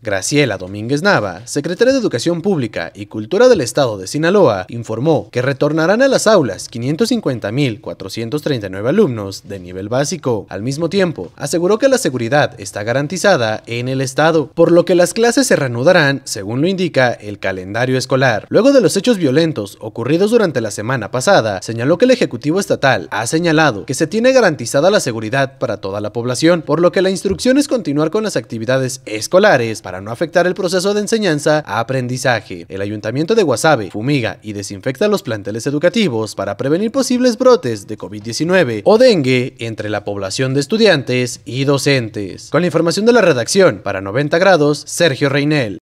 Graciela Domínguez Nava, secretaria de Educación Pública y Cultura del Estado de Sinaloa, informó que retornarán a las aulas 550.439 alumnos de nivel básico. Al mismo tiempo, aseguró que la seguridad está garantizada en el Estado, por lo que las clases se reanudarán, según lo indica el calendario escolar. Luego de los hechos violentos ocurridos durante la semana pasada, señaló que el Ejecutivo Estatal ha señalado que se tiene garantizada la seguridad para toda la población, por lo que la instrucción es continuar con las actividades escolares para no afectar el proceso de enseñanza-aprendizaje. El ayuntamiento de Guasave fumiga y desinfecta los planteles educativos para prevenir posibles brotes de COVID-19 o dengue entre la población de estudiantes y docentes. Con la información de la redacción, para 90 grados, Sergio Reinel.